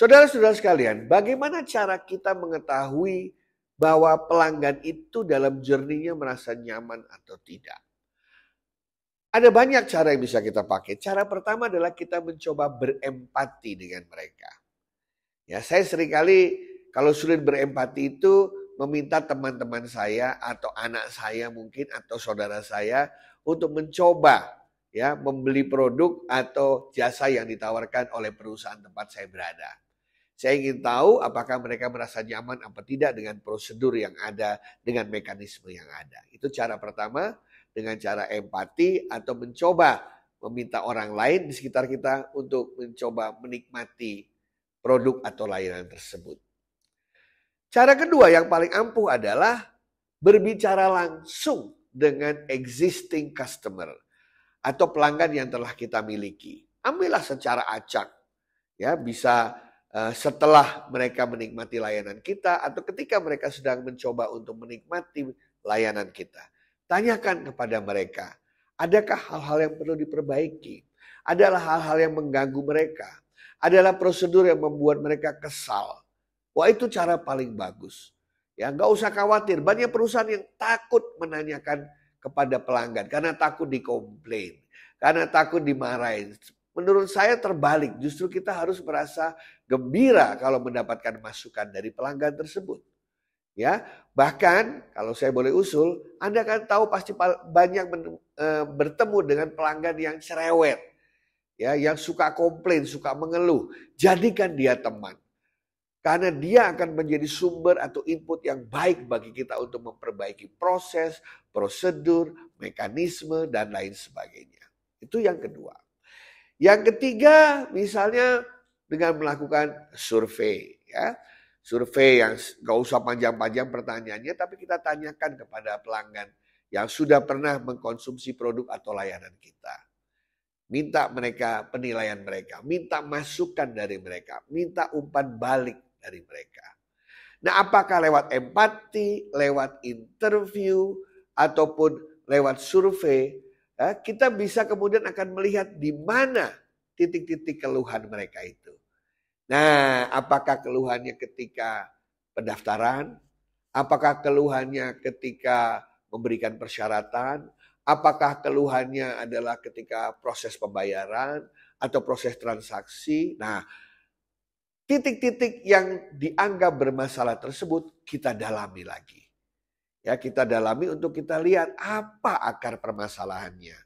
Saudara-saudara sekalian, bagaimana cara kita mengetahui bahwa pelanggan itu dalam jerninya merasa nyaman atau tidak? Ada banyak cara yang bisa kita pakai. Cara pertama adalah kita mencoba berempati dengan mereka. Ya, saya seringkali kalau sulit berempati itu meminta teman-teman saya atau anak saya mungkin atau saudara saya untuk mencoba ya membeli produk atau jasa yang ditawarkan oleh perusahaan tempat saya berada. Saya ingin tahu apakah mereka merasa nyaman apa tidak dengan prosedur yang ada, dengan mekanisme yang ada. Itu cara pertama dengan cara empati atau mencoba meminta orang lain di sekitar kita untuk mencoba menikmati produk atau layanan tersebut. Cara kedua yang paling ampuh adalah berbicara langsung dengan existing customer atau pelanggan yang telah kita miliki. Ambillah secara acak. Ya, bisa Eh, setelah mereka menikmati layanan kita atau ketika mereka sedang mencoba untuk menikmati layanan kita. Tanyakan kepada mereka, adakah hal-hal yang perlu diperbaiki? Adalah hal-hal yang mengganggu mereka? Adalah prosedur yang membuat mereka kesal? Wah itu cara paling bagus. Ya nggak usah khawatir, banyak perusahaan yang takut menanyakan kepada pelanggan karena takut dikomplain, karena takut dimarahin. Menurut saya terbalik, justru kita harus merasa gembira kalau mendapatkan masukan dari pelanggan tersebut. Ya, bahkan kalau saya boleh usul, Anda akan tahu pasti banyak men, e, bertemu dengan pelanggan yang cerewet. Ya, yang suka komplain, suka mengeluh. Jadikan dia teman. Karena dia akan menjadi sumber atau input yang baik bagi kita untuk memperbaiki proses, prosedur, mekanisme, dan lain sebagainya. Itu yang kedua. Yang ketiga, misalnya dengan melakukan survei, ya survei yang gak usah panjang-panjang pertanyaannya, tapi kita tanyakan kepada pelanggan yang sudah pernah mengkonsumsi produk atau layanan kita. Minta mereka penilaian mereka, minta masukan dari mereka, minta umpan balik dari mereka. Nah, apakah lewat empati, lewat interview, ataupun lewat survei, Eh, kita bisa kemudian akan melihat di mana titik-titik keluhan mereka itu. Nah, apakah keluhannya ketika pendaftaran? Apakah keluhannya ketika memberikan persyaratan? Apakah keluhannya adalah ketika proses pembayaran atau proses transaksi? Nah, titik-titik yang dianggap bermasalah tersebut kita dalami lagi ya kita dalami untuk kita lihat apa akar permasalahannya.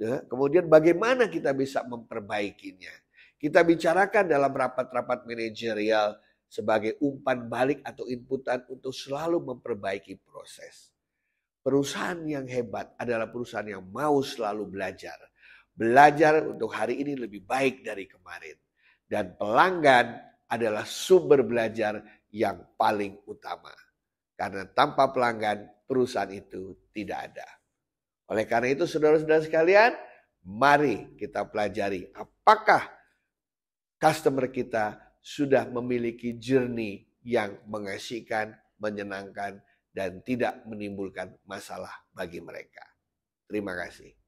Ya, kemudian bagaimana kita bisa memperbaikinya. Kita bicarakan dalam rapat-rapat manajerial sebagai umpan balik atau inputan untuk selalu memperbaiki proses. Perusahaan yang hebat adalah perusahaan yang mau selalu belajar. Belajar untuk hari ini lebih baik dari kemarin. Dan pelanggan adalah sumber belajar yang paling utama. Karena tanpa pelanggan perusahaan itu tidak ada. Oleh karena itu saudara-saudara sekalian, mari kita pelajari apakah customer kita sudah memiliki journey yang mengasihkan, menyenangkan, dan tidak menimbulkan masalah bagi mereka. Terima kasih.